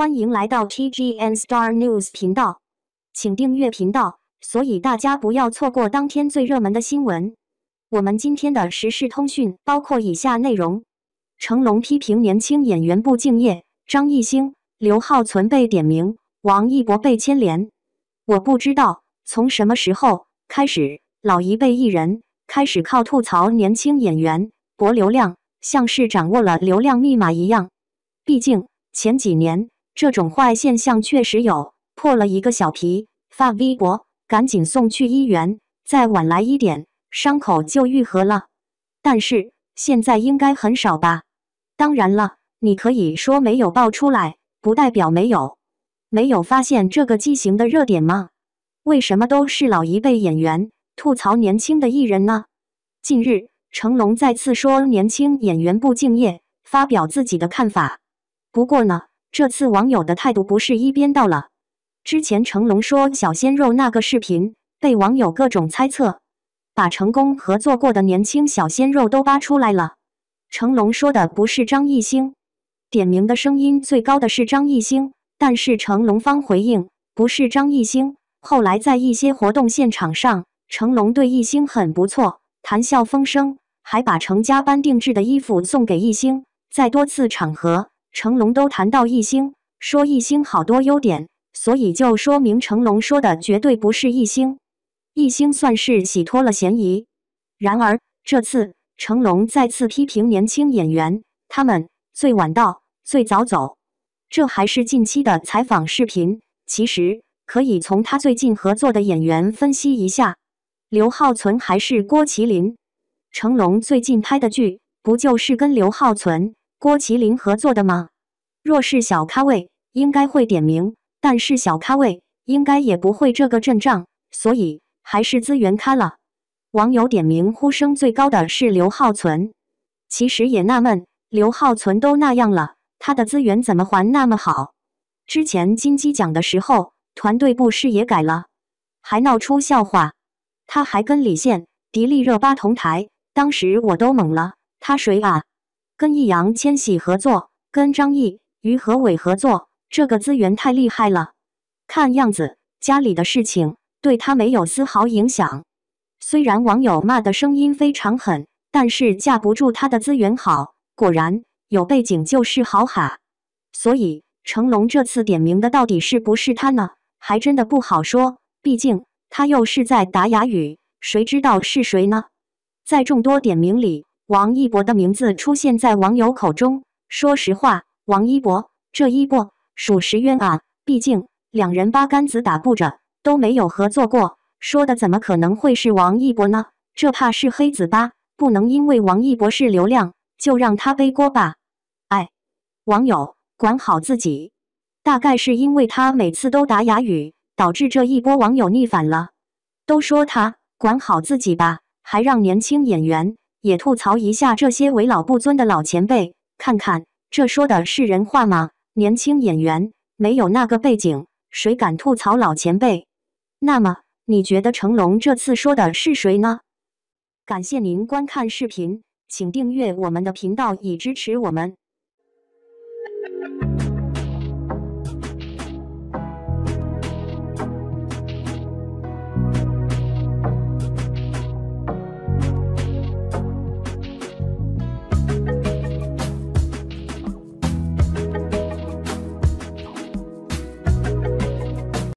欢迎来到 TGN Star News 频道，请订阅频道，所以大家不要错过当天最热门的新闻。我们今天的时事通讯包括以下内容：成龙批评年轻演员不敬业，张艺兴、刘浩存被点名，王一博被牵连。我不知道从什么时候开始，老一辈艺人开始靠吐槽年轻演员博流量，像是掌握了流量密码一样。毕竟前几年。这种坏现象确实有，破了一个小皮，发微博，赶紧送去医院，再晚来一点，伤口就愈合了。但是现在应该很少吧？当然了，你可以说没有爆出来，不代表没有，没有发现这个畸形的热点吗？为什么都是老一辈演员吐槽年轻的艺人呢？近日，成龙再次说年轻演员不敬业，发表自己的看法。不过呢？这次网友的态度不是一边倒了。之前成龙说小鲜肉那个视频，被网友各种猜测，把成功合作过的年轻小鲜肉都扒出来了。成龙说的不是张艺兴，点名的声音最高的，是张艺兴。但是成龙方回应不是张艺兴。后来在一些活动现场上，成龙对艺兴很不错，谈笑风生，还把成家班定制的衣服送给艺兴，在多次场合。成龙都谈到一星，说一星好多优点，所以就说明成龙说的绝对不是一星，一星算是洗脱了嫌疑。然而这次成龙再次批评年轻演员，他们最晚到，最早走，这还是近期的采访视频。其实可以从他最近合作的演员分析一下，刘浩存还是郭麒麟，成龙最近拍的剧不就是跟刘浩存？郭麒麟合作的吗？若是小咖位，应该会点名；但是小咖位，应该也不会这个阵仗，所以还是资源咖了。网友点名呼声最高的是刘浩存，其实也纳闷，刘浩存都那样了，他的资源怎么还那么好？之前金鸡奖的时候，团队不是也改了，还闹出笑话，他还跟李现、迪丽热巴同台，当时我都懵了，他谁啊？跟易烊千玺合作，跟张译、于和伟合作，这个资源太厉害了。看样子家里的事情对他没有丝毫影响。虽然网友骂的声音非常狠，但是架不住他的资源好。果然有背景就是好哈。所以成龙这次点名的到底是不是他呢？还真的不好说。毕竟他又是在打哑语，谁知道是谁呢？在众多点名里。王一博的名字出现在网友口中。说实话，王一博这一博属实冤啊！毕竟两人八竿子打不着，都没有合作过，说的怎么可能会是王一博呢？这怕是黑子吧？不能因为王一博是流量就让他背锅吧？哎，网友管好自己。大概是因为他每次都打哑语，导致这一波网友逆反了。都说他管好自己吧，还让年轻演员。也吐槽一下这些为老不尊的老前辈，看看这说的是人话吗？年轻演员没有那个背景，谁敢吐槽老前辈？那么你觉得成龙这次说的是谁呢？感谢您观看视频，请订阅我们的频道以支持我们。